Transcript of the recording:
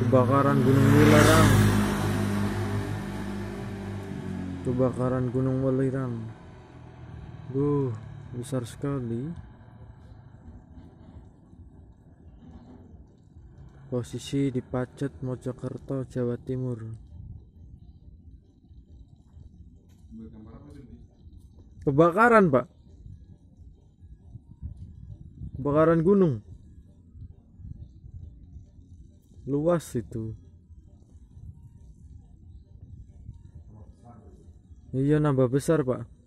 kebakaran Gunung Welirang kebakaran Gunung Welirang duh besar sekali posisi di Pacet Mojokerto Jawa Timur kebakaran pak kebakaran gunung luas itu iya nambah besar pak